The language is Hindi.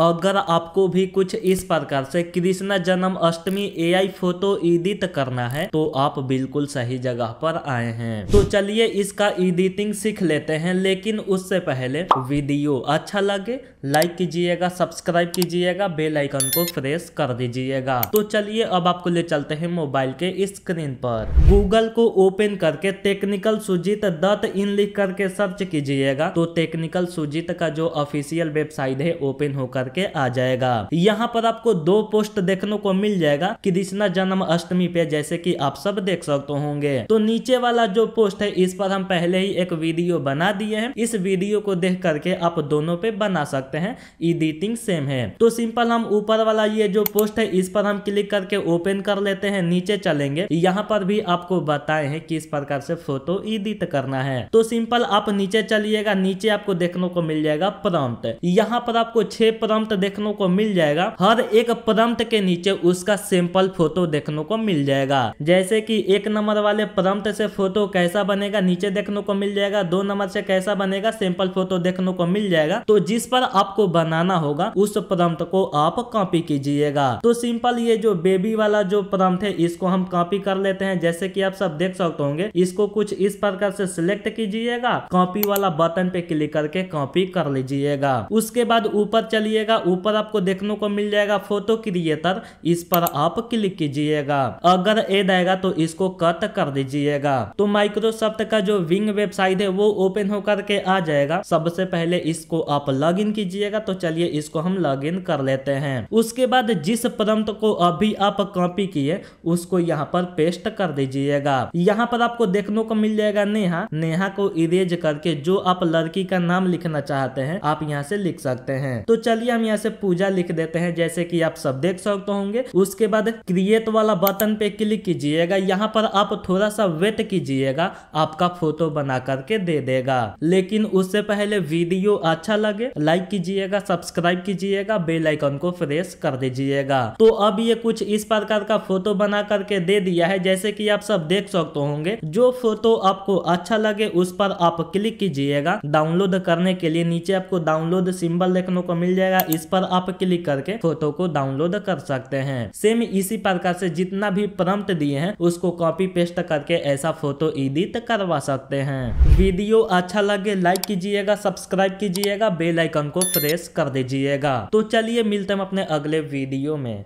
अगर आपको भी कुछ इस प्रकार से कृष्णा जन्म अष्टमी आई फोटो एडिट करना है तो आप बिल्कुल सही जगह पर आए हैं तो चलिए इसका एडिटिंग सीख लेते हैं लेकिन उससे पहले वीडियो अच्छा लगे लाइक कीजिएगा सब्सक्राइब कीजिएगा बेल आइकन को प्रेस कर दीजिएगा तो चलिए अब आपको ले चलते हैं मोबाइल के स्क्रीन पर गूगल को ओपन करके टेक्निकल सुजीत दत्त इन लिख करके सर्च कीजिएगा तो टेक्निकल सुजीत का जो ऑफिशियल वेबसाइट है ओपन होकर करके आ जाएगा यहाँ पर आपको दो पोस्ट देखने को मिल जाएगा कृष्णा जन्म अष्टमी पे जैसे कि आप सब देख सकते होंगे तो नीचे वाला जो पोस्ट है इस पर हम पहले ही एक वीडियो बना दिए हैं इस वीडियो को देख करके आप दोनों पे बना सकते हैं एडिटिंग सेम है तो सिंपल हम ऊपर वाला ये जो पोस्ट है इस पर हम क्लिक करके ओपन कर लेते हैं नीचे चलेंगे यहाँ पर भी आपको बताए हैं किस प्रकार से फोटो एडिट करना है तो सिंपल आप नीचे चलिएगा नीचे आपको देखने को मिल जाएगा प्रॉम्प्ट यहाँ पर आपको छह प्रॉम्प्ट प्रॉम्प्ट देखने को मिल जाएगा हर एक प्रॉम्प्ट के नीचे उसका सिंपल फोटो देखने को मिल जाएगा जैसे कि एक नंबर वाले प्रॉम्प्ट से फोटो कैसा बनेगा नीचे देखने को मिल जाएगा दो नंबर से कैसा बनेगा सिंपल फोटो देखने को मिल जाएगा तो जिस पर आपको बनाना होगा उस प्रॉम्प्ट को आप कॉपी कीजिएगा तो सिंपल ये जो बेबी वाला जो प्रॉम्प्ट है इसको हम कॉपी कर लेते हैं जैसे की आप सब देख सकते होंगे इसको कुछ इस प्रकार से सिलेक्ट कीजिएगा कॉपी वाला बटन पे क्लिक करके कॉपी कर लीजिएगा उसके बाद ऊपर चलिएगा कीजिएगा ऊपर आपको देखने को मिल जाएगा फोटो क्रिएटर इस पर आप क्लिक कीजिएगा अगर एड आएगा तो इसको कट कर दीजिएगा तो माइक्रोसॉफ्ट का जो विंग वेबसाइट है वो ओपन होकर के आ जाएगा सबसे पहले इसको आप लॉग इन कीजिएगा तो चलिए इसको हम लॉग इन कर लेते हैं उसके बाद जिस प्रम्प को अभी आप कॉपी किए उसको यहाँ पर पेस्ट कर दीजिएगा यहाँ पर आपको देखने को मिल जाएगा नेहा नेहा को इरेज करके जो आप लड़की का नाम लिखना चाहते हैं आप यहाँ से लिख सकते हैं तो चलिए हम यहाँ से पूजा लिख देते हैं जैसे कि आप सब देख सकते होंगे उसके बाद क्रिएट वाला बटन पे क्लिक कीजिएगा यहाँ पर आप थोड़ा सा वेट कीजिएगा आपका फोटो बना करके दे देगा लेकिन उससे पहले वीडियो अच्छा लगे लाइक कीजिएगा सब्सक्राइब कीजिएगा बेल आइकन को प्रेस कर दीजिएगा तो अब ये कुछ इस प्रकार का फोटो बना करके दे दिया है जैसे कि आप सब देख सकते होंगे जो फोटो आपको अच्छा लगे उस पर आप क्लिक कीजिएगा डाउनलोड करने के लिए नीचे आपको डाउनलोड सिंबल देखने को मिल जाएगा इस पर आप क्लिक करके फोटो को डाउनलोड कर सकते हैं सेम इसी प्रकार से जितना भी प्रम्प्ट दिए हैं उसको कॉपी पेस्ट करके ऐसा फोटो एडिट करवा सकते हैं वीडियो अच्छा लगे लाइक कीजिएगा सब्सक्राइब कीजिएगा बेल आइकन को प्रेस कर दीजिएगा तो चलिए मिलते हैं अपने अगले वीडियो में